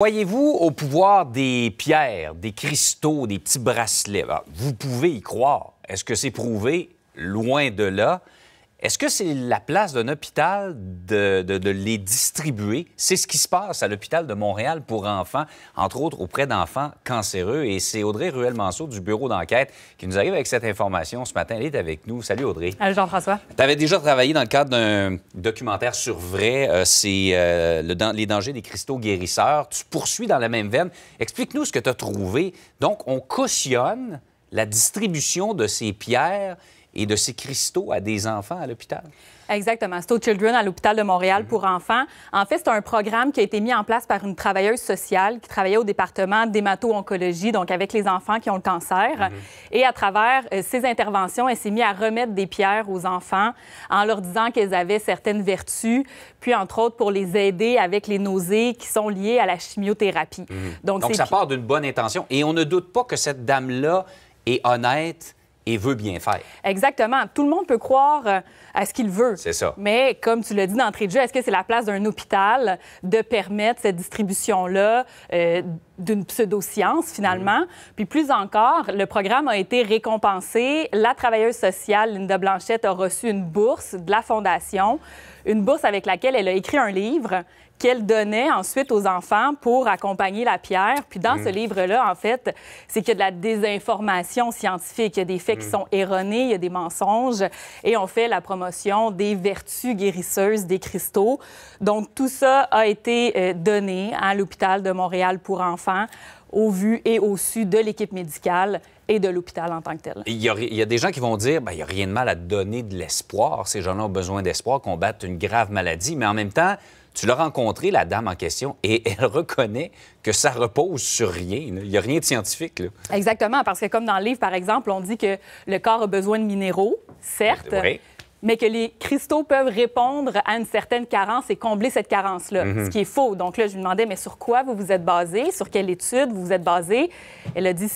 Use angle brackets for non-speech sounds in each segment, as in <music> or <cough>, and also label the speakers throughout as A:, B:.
A: Croyez-vous au pouvoir des pierres, des cristaux, des petits bracelets? Ah, vous pouvez y croire. Est-ce que c'est prouvé? Loin de là. Est-ce que c'est la place d'un hôpital de, les distribuer? C'est ce qui se passe à l'hôpital de Montréal pour enfants, entre autres auprès d'enfants cancéreux. Et c'est Audrey Ruel-Manceau du bureau d'enquête qui nous arrive avec cette information ce matin. Elle est avec nous. Salut Audrey.
B: Salut Jean-François.
A: Tu avais déjà travaillé dans le cadre d'un documentaire sur vrai, euh, c'est euh, les dangers des cristaux guérisseurs. Tu poursuis dans la même veine. Explique-nous ce que tu as trouvé. Donc, on cautionne la distribution de ces pierres et de ces cristaux à des enfants à l'hôpital.
B: Exactement. C'est Children à l'hôpital de Montréal pour mhm. enfants. En fait, c'est un programme qui a été mis en place par une travailleuse sociale qui travaillait au département d'hémato-oncologie, donc avec les enfants qui ont le cancer. Mhm. Et à travers euh, ces interventions, elle s'est mise à remettre des pierres aux enfants en leur disant qu'elles avaient certaines vertus, puis entre autres pour les aider avec les nausées qui sont liées à la chimiothérapie. Mhm. donc ça part
A: d'une bonne intention. Et on ne doute pas que cette dame-là est
B: honnête et veut bien faire. Exactement. Tout le monde peut croire euh, à ce qu'il veut. C'est ça. Mais comme tu l'as dit d'entrée de jeu, est-ce que c'est la place d'un hôpital de permettre cette distribution-là? Euh, d'une pseudo-science, finalement. Puis plus encore, le programme a été récompensé. La travailleuse sociale, Linda Blanchette, a reçu une bourse de la Fondation, une bourse avec laquelle elle a écrit un livre qu'elle donnait ensuite aux enfants pour accompagner la pierre. Puis dans ce mmh. livre-là, en fait, c'est qu'il y a de la désinformation scientifique, il y a des faits qui mmh. sont erronés, il y a des mensonges, et on fait la promotion des vertus guérisseuses des cristaux. Donc tout ça a été euh, donné à l'hôpital de Montréal pour enfants au vu et au su de l'équipe médicale et de l'hôpital en tant que tel.
A: Il y, a, des gens qui vont dire, ben, il n'y a rien de mal à donner de l'espoir. Ces gens-là ont besoin d'espoir, combattent une grave maladie, mais en même temps, tu l'as rencontré, la dame en question, et <laughs> elle reconnaît que ça repose sur rien. Il n'y a rien de scientifique.
B: Exactement, parce que comme dans le livre, par exemple, on dit que le corps a besoin de minéraux, certes mais que les cristaux peuvent répondre à une certaine carence et combler cette carence-là, mhm. ce qui est faux. Donc là, je lui demandais, mais sur quoi vous vous êtes basé, sur quelle étude vous vous êtes basé. Elle a dit,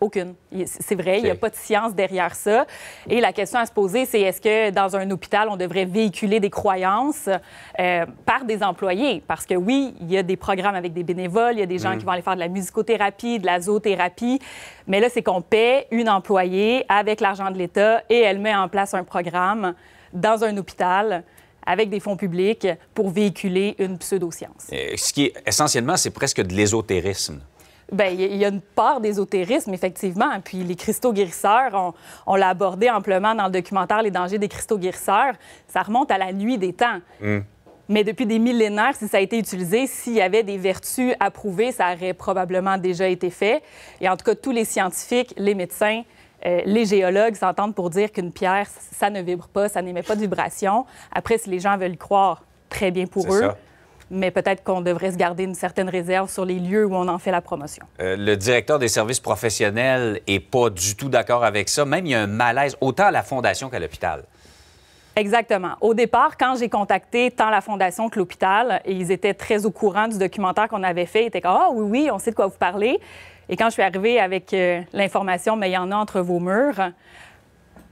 B: aucune. C'est vrai, il n'y a pas de science derrière ça. Et la question à se poser, c'est est-ce que dans un hôpital, on devrait véhiculer des croyances euh, par des employés? Parce que oui, il y a des programmes avec des bénévoles, il y a des gens mm. qui vont aller faire de la musicothérapie, de la zoothérapie, mais là, c'est qu'on paie une employée avec l'argent de l'État et elle met en place un programme dans un hôpital avec des fonds publics pour véhiculer une pseudoscience.
A: science euh, ce qui est essentiellement, c'est presque de l'ésotérisme.
B: Ben, il y a une part d'ésotérisme, effectivement. Puis les cristaux guérisseurs, on, l'a abordé amplement dans le documentaire Les dangers des cristaux guérisseurs. Ça remonte à la nuit des temps. Hmm. Mais depuis des millénaires, si ça a été utilisé, s'il y avait des vertus à prouver, ça aurait probablement déjà été fait. Et en tout cas, tous les scientifiques, les médecins, euh, les géologues s'entendent pour dire qu'une pierre, ça ne vibre pas, ça n'émet pas de vibration. Après, si les gens veulent croire, très bien pour eux mais peut-être qu'on devrait se garder une certaine réserve sur les lieux où on en fait la promotion.
A: Euh, le directeur des services professionnels n'est pas du tout d'accord avec ça. Même il y a un malaise, autant à la fondation qu'à l'hôpital.
B: Exactement. Au départ, quand j'ai contacté tant la Fondation que l'hôpital, ils étaient très au courant du documentaire qu'on avait fait. Ils étaient comme Ah, oui, oui, on sait de quoi vous parlez. Et quand je suis arrivée avec euh, l'information, mais il y en a entre vos murs,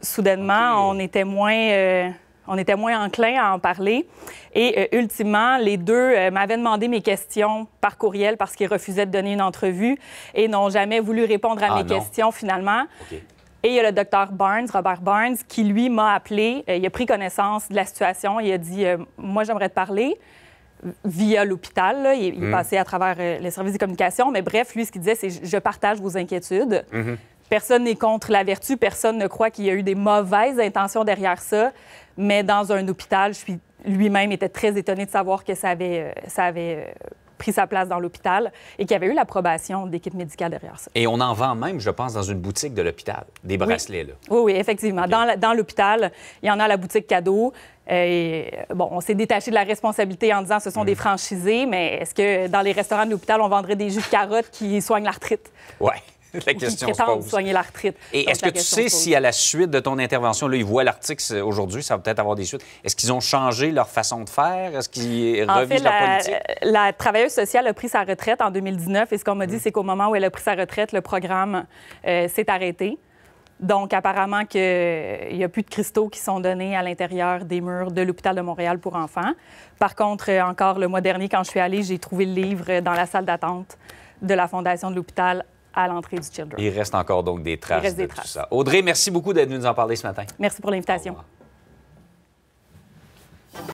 B: soudainement, on était moins. Euh, on était moins enclin à en parler. Et euh, ultimement, les deux euh, m'avaient demandé mes questions par courriel parce qu'ils refusaient de donner une entrevue et n'ont jamais voulu répondre à ah, mes questions finalement. Et il y a le docteur Barnes, Robert Barnes, qui lui m'a appelé. Euh, il a pris connaissance de la situation. Il a dit Moi, j'aimerais te parler via l'hôpital. Il, passait hmm. passé à travers les services de communication. Mais bref, lui, ce qu'il disait, c'est Je partage vos inquiétudes. Mm-hmm. Personne n'est contre la vertu, personne ne croit qu'il y a eu des mauvaises intentions derrière ça, mais dans un hôpital, lui-même était très étonné de savoir que ça avait, euh, euh, pris sa place dans l'hôpital et qu'il y avait eu l'approbation d'équipe médicale derrière ça.
A: Et on en vend même, je pense, dans une boutique de l'hôpital, des bracelets.
B: Oui, effectivement. Dans l'hôpital, il y en a à la boutique cadeau. Euh, et, bon, on s'est détaché de la responsabilité en disant que ce sont mhm. des franchisés, mais est-ce que dans les restaurants de l'hôpital, on vendrait des jus de carottes qui soignent l'arthrite?
A: Oui la question qui se soigner
B: l'arthrite. Et est-ce que tu sais si à
A: la suite de ton intervention, là, ils voient l'article aujourd'hui, ça va peut-être avoir des suites. Est-ce qu'ils ont changé leur façon de faire? Est-ce qu'ils revisent leur la, politique?
B: Euh, la travailleuse sociale a pris sa retraite en 2019 et ce qu'on m'a dit, mm. c'est qu'au moment où elle a pris sa retraite, le programme euh, s'est arrêté. Donc, apparemment qu'il euh, n'y a plus de cristaux qui sont donnés à l'intérieur des murs de l'hôpital de Montréal pour enfants. Par contre, encore le mois dernier, quand je suis allée, j'ai trouvé le livre dans la salle d'attente de la fondation de l'hôpital à l'entrée du Children. Il
A: reste encore donc des traces, de Tout ça.
B: Audrey, merci beaucoup d'être venue nous en parler ce matin. Merci pour l'invitation.